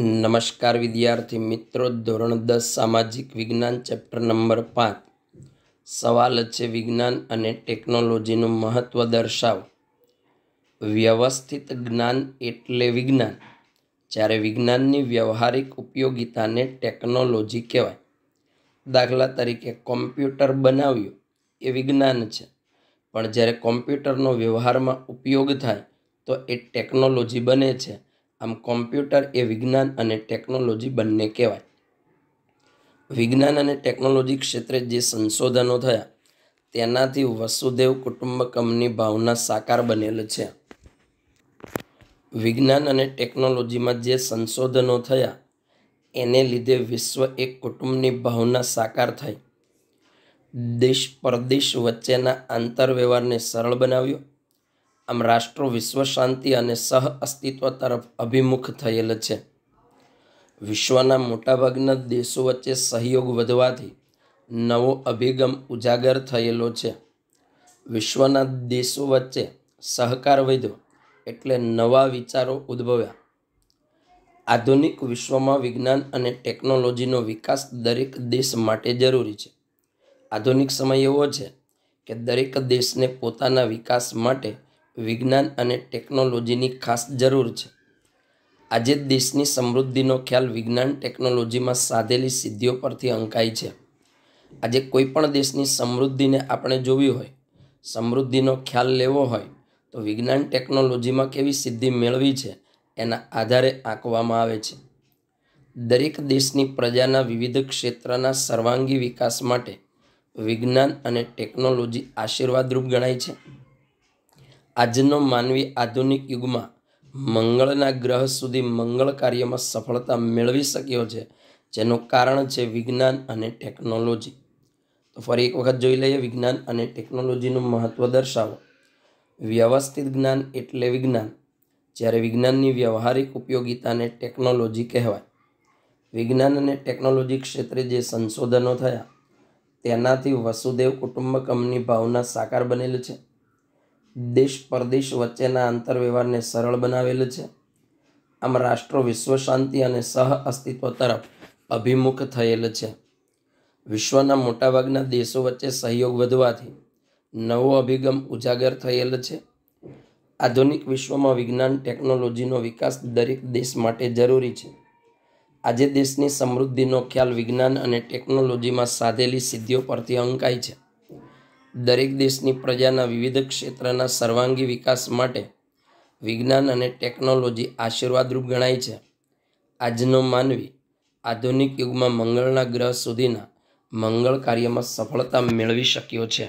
નમસ્કાર વિદ્યાર્થી મિત્રો ધોરણ દસ સામાજિક વિજ્ઞાન ચેપ્ટર નંબર પાંચ સવાલ છે વિજ્ઞાન અને ટેકનોલોજીનું મહત્ત્વ દર્શાવો વ્યવસ્થિત જ્ઞાન એટલે વિજ્ઞાન જ્યારે વિજ્ઞાનની વ્યવહારિક ઉપયોગિતાને ટેકનોલોજી કહેવાય દાખલા તરીકે કોમ્પ્યુટર બનાવ્યું એ વિજ્ઞાન છે પણ જ્યારે કોમ્પ્યુટરનો વ્યવહારમાં ઉપયોગ થાય તો એ ટેકનોલોજી બને છે આમ કોમ્પ્યુટર એ વિજ્ઞાન અને ટેકનોલોજી બંને કહેવાય વિજ્ઞાન અને ટેકનોલોજી ક્ષેત્રે જે સંશોધનો થયા તેનાથી વસુદેવ કુટુંબકમની ભાવના સાકાર બનેલ છે વિજ્ઞાન અને ટેકનોલોજીમાં જે સંશોધનો થયા એને લીધે વિશ્વ એક કુટુંબની ભાવના સાકાર થઈ દેશ પરદેશ વચ્ચેના આંતરવ્યવહારને સરળ બનાવ્યો આમ રાષ્ટ્રો વિશ્વ શાંતિ અને સહ અસ્તિત્વ તરફ અભિમુખ થયેલ છે વિશ્વના મોટાભાગના દેશો વચ્ચે સહયોગ વધવાથી નવો અભિગમ ઉજાગર થયેલો છે વિશ્વના દેશો વચ્ચે સહકાર વધ્યો એટલે નવા વિચારો ઉદ્ભવ્યા આધુનિક વિશ્વમાં વિજ્ઞાન અને ટેકનોલોજીનો વિકાસ દરેક દેશ માટે જરૂરી છે આધુનિક સમય એવો છે કે દરેક દેશને પોતાના વિકાસ માટે વિજ્ઞાન અને ટેકનોલોજીની ખાસ જરૂર છે આજે દેશની સમૃદ્ધિનો ખ્યાલ વિજ્ઞાન ટેકનોલોજીમાં સાધેલી સિદ્ધિઓ પરથી અંકાય છે આજે કોઈપણ દેશની સમૃદ્ધિને આપણે જોવી હોય સમૃદ્ધિનો ખ્યાલ લેવો હોય તો વિજ્ઞાન ટેકનોલોજીમાં કેવી સિદ્ધિ મેળવી છે એના આધારે આંકવામાં આવે છે દરેક દેશની પ્રજાના વિવિધ ક્ષેત્રના સર્વાંગી વિકાસ માટે વિજ્ઞાન અને ટેકનોલોજી આશીર્વાદરૂપ ગણાય છે આજનો માનવી આધુનિક યુગમાં મંગળના ગ્રહ સુધી મંગળ કાર્યમાં સફળતા મેળવી શક્યો છે જેનું કારણ છે વિજ્ઞાન અને ટેકનોલોજી તો ફરી એક વખત જોઈ લઈએ વિજ્ઞાન અને ટેકનોલોજીનું મહત્ત્વ દર્શાવો વ્યવસ્થિત જ્ઞાન એટલે વિજ્ઞાન જ્યારે વિજ્ઞાનની વ્યવહારિક ઉપયોગિતાને ટેકનોલોજી કહેવાય વિજ્ઞાન અને ટેકનોલોજી ક્ષેત્રે જે સંશોધનો થયા તેનાથી વસુદેવ કુટુંબકમની ભાવના સાકાર બનેલી છે દેશ પરદેશ વચ્ચેના આંતરવ્યવહારને સરળ બનાવેલ છે આમ રાષ્ટ્રો વિશ્વ શાંતિ અને સહ અસ્તિત્વ તરફ અભિમુખ થયેલ છે વિશ્વના મોટાભાગના દેશો વચ્ચે સહયોગ વધવાથી નવો અભિગમ ઉજાગર થયેલ છે આધુનિક વિશ્વમાં વિજ્ઞાન ટેકનોલોજીનો વિકાસ દરેક દેશ માટે જરૂરી છે આજે દેશની સમૃદ્ધિનો ખ્યાલ વિજ્ઞાન અને ટેકનોલોજીમાં સાધેલી સિદ્ધિઓ પરથી અંકાય છે દરેક દેશની પ્રજાના વિવિધ ક્ષેત્રના સર્વાંગી વિકાસ માટે વિજ્ઞાન અને ટેકનોલોજી આશીર્વાદરૂપ ગણાય છે આજનો માનવી આધુનિક યુગમાં મંગળના ગ્રહ સુધીના મંગળ કાર્યમાં સફળતા મેળવી શક્યો છે